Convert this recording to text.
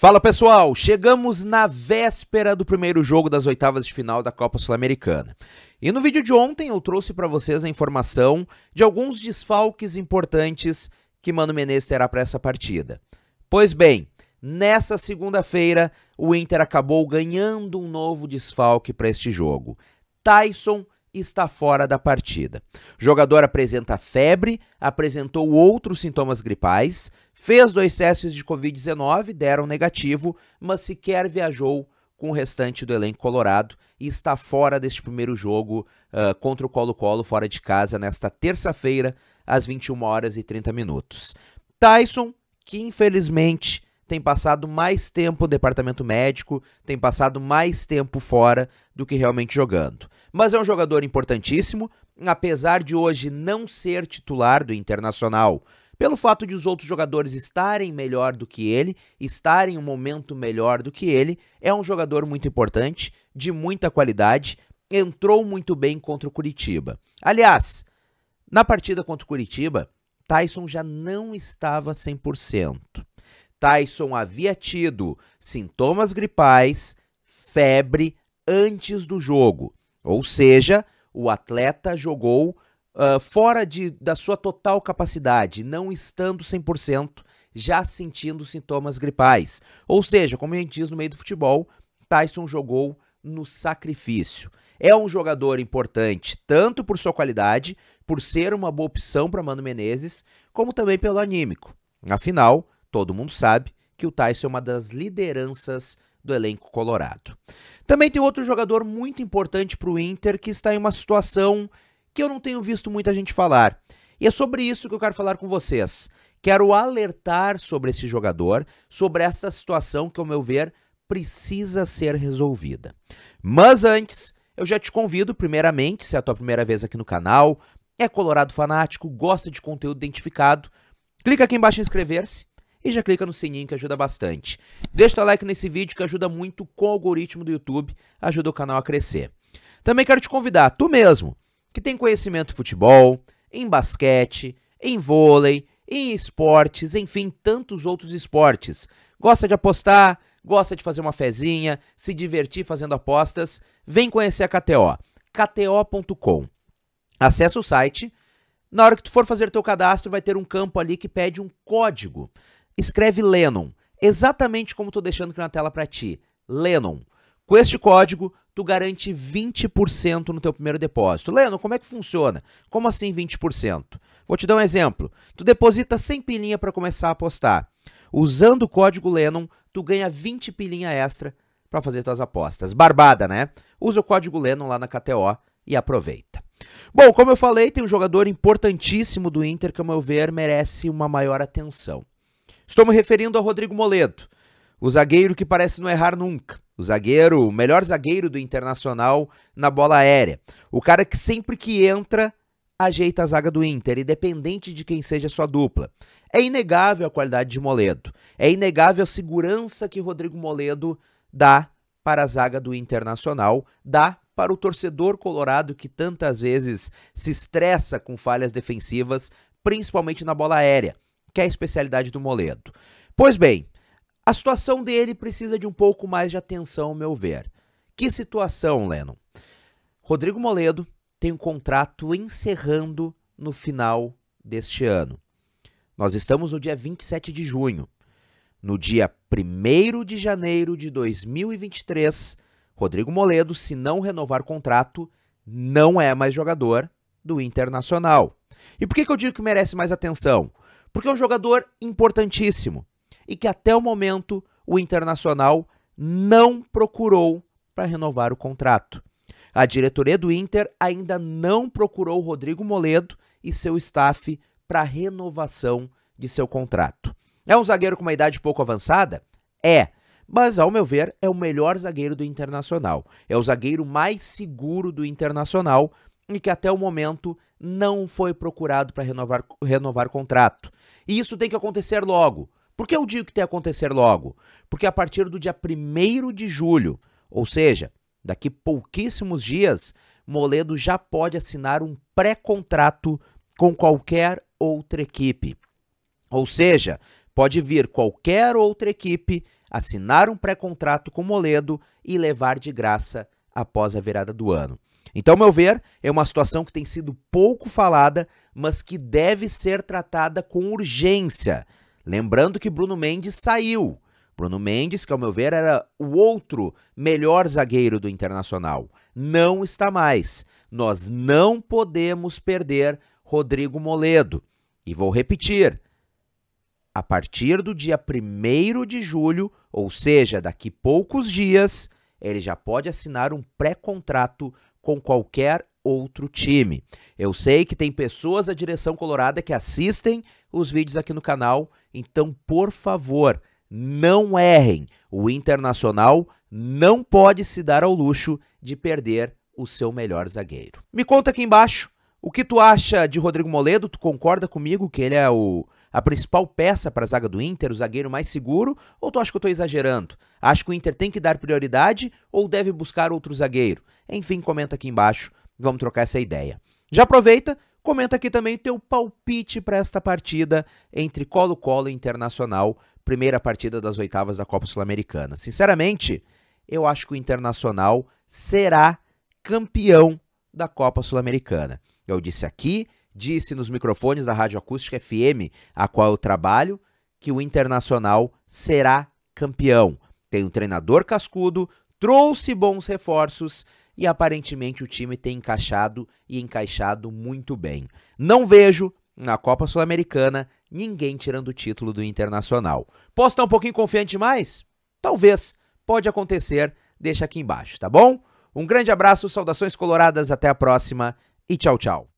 Fala pessoal, chegamos na véspera do primeiro jogo das oitavas de final da Copa Sul-Americana. E no vídeo de ontem eu trouxe para vocês a informação de alguns desfalques importantes que Mano Menezes terá para essa partida. Pois bem, nessa segunda-feira o Inter acabou ganhando um novo desfalque para este jogo. Tyson está fora da partida. O jogador apresenta febre, apresentou outros sintomas gripais, Fez dois testes de Covid-19, deram negativo, mas sequer viajou com o restante do elenco colorado e está fora deste primeiro jogo uh, contra o Colo-Colo fora de casa nesta terça-feira às 21 horas e 30 minutos. Tyson, que infelizmente tem passado mais tempo no departamento médico, tem passado mais tempo fora do que realmente jogando. Mas é um jogador importantíssimo, apesar de hoje não ser titular do Internacional pelo fato de os outros jogadores estarem melhor do que ele, estarem em um momento melhor do que ele, é um jogador muito importante, de muita qualidade, entrou muito bem contra o Curitiba. Aliás, na partida contra o Curitiba, Tyson já não estava 100%. Tyson havia tido sintomas gripais, febre antes do jogo, ou seja, o atleta jogou ah, fora de, da sua total capacidade, não estando 100%, já sentindo sintomas gripais. Ou seja, como a gente diz no meio do futebol, Tyson jogou no sacrifício. É um jogador importante, tanto por sua qualidade, por ser uma boa opção para Mano Menezes, como também pelo anímico. Afinal, todo mundo sabe que o Tyson é uma das lideranças do elenco colorado. Também tem outro jogador muito importante para o Inter que está em uma situação que eu não tenho visto muita gente falar. E é sobre isso que eu quero falar com vocês. Quero alertar sobre esse jogador, sobre essa situação que, ao meu ver, precisa ser resolvida. Mas antes, eu já te convido, primeiramente, se é a tua primeira vez aqui no canal, é colorado fanático, gosta de conteúdo identificado, clica aqui embaixo em inscrever-se e já clica no sininho que ajuda bastante. Deixa o teu like nesse vídeo que ajuda muito com o algoritmo do YouTube, ajuda o canal a crescer. Também quero te convidar, tu mesmo, que tem conhecimento em futebol, em basquete, em vôlei, em esportes, enfim, tantos outros esportes. Gosta de apostar, gosta de fazer uma fezinha, se divertir fazendo apostas? Vem conhecer a KTO, kto.com. Acesse o site. Na hora que tu for fazer teu cadastro, vai ter um campo ali que pede um código. Escreve Lennon, exatamente como estou deixando aqui na tela para ti. Lennon. Com este código, tu garante 20% no teu primeiro depósito. Leandro, como é que funciona? Como assim 20%? Vou te dar um exemplo. Tu deposita 100 pilinha para começar a apostar. Usando o código Lennon, tu ganha 20 pilinha extra para fazer tuas apostas. Barbada, né? Usa o código Lennon lá na KTO e aproveita. Bom, como eu falei, tem um jogador importantíssimo do Inter que, ao meu ver, merece uma maior atenção. Estou me referindo a Rodrigo Moledo, o zagueiro que parece não errar nunca o zagueiro, o melhor zagueiro do Internacional na bola aérea. O cara que sempre que entra ajeita a zaga do Inter, independente de quem seja sua dupla. É inegável a qualidade de Moledo. É inegável a segurança que Rodrigo Moledo dá para a zaga do Internacional, dá para o torcedor colorado que tantas vezes se estressa com falhas defensivas, principalmente na bola aérea, que é a especialidade do Moledo. Pois bem, a situação dele precisa de um pouco mais de atenção, meu ver. Que situação, Lennon? Rodrigo Moledo tem um contrato encerrando no final deste ano. Nós estamos no dia 27 de junho. No dia 1 de janeiro de 2023, Rodrigo Moledo, se não renovar contrato, não é mais jogador do Internacional. E por que, que eu digo que merece mais atenção? Porque é um jogador importantíssimo e que até o momento o Internacional não procurou para renovar o contrato. A diretoria do Inter ainda não procurou Rodrigo Moledo e seu staff para renovação de seu contrato. É um zagueiro com uma idade pouco avançada? É, mas ao meu ver é o melhor zagueiro do Internacional. É o zagueiro mais seguro do Internacional e que até o momento não foi procurado para renovar, renovar contrato. E isso tem que acontecer logo, por que eu digo que tem que acontecer logo? Porque a partir do dia 1 de julho, ou seja, daqui pouquíssimos dias, Moledo já pode assinar um pré-contrato com qualquer outra equipe. Ou seja, pode vir qualquer outra equipe assinar um pré-contrato com Moledo e levar de graça após a virada do ano. Então, meu ver, é uma situação que tem sido pouco falada, mas que deve ser tratada com urgência. Lembrando que Bruno Mendes saiu. Bruno Mendes, que ao meu ver era o outro melhor zagueiro do Internacional, não está mais. Nós não podemos perder Rodrigo Moledo. E vou repetir: a partir do dia 1 de julho, ou seja, daqui poucos dias, ele já pode assinar um pré-contrato com qualquer outro time. Eu sei que tem pessoas da direção colorada que assistem os vídeos aqui no canal então, por favor, não errem. O Internacional não pode se dar ao luxo de perder o seu melhor zagueiro. Me conta aqui embaixo o que tu acha de Rodrigo Moledo. Tu concorda comigo que ele é o, a principal peça para a zaga do Inter, o zagueiro mais seguro? Ou tu acha que eu estou exagerando? Acho que o Inter tem que dar prioridade ou deve buscar outro zagueiro? Enfim, comenta aqui embaixo. Vamos trocar essa ideia. Já aproveita, Comenta aqui também teu palpite para esta partida entre Colo-Colo e Internacional, primeira partida das oitavas da Copa Sul-Americana. Sinceramente, eu acho que o Internacional será campeão da Copa Sul-Americana. Eu disse aqui, disse nos microfones da Rádio Acústica FM, a qual eu trabalho, que o Internacional será campeão. Tem um treinador cascudo, trouxe bons reforços e aparentemente o time tem encaixado e encaixado muito bem. Não vejo na Copa Sul-Americana ninguém tirando o título do Internacional. Posso estar um pouquinho confiante mais? Talvez. Pode acontecer. Deixa aqui embaixo, tá bom? Um grande abraço, saudações coloradas, até a próxima e tchau, tchau.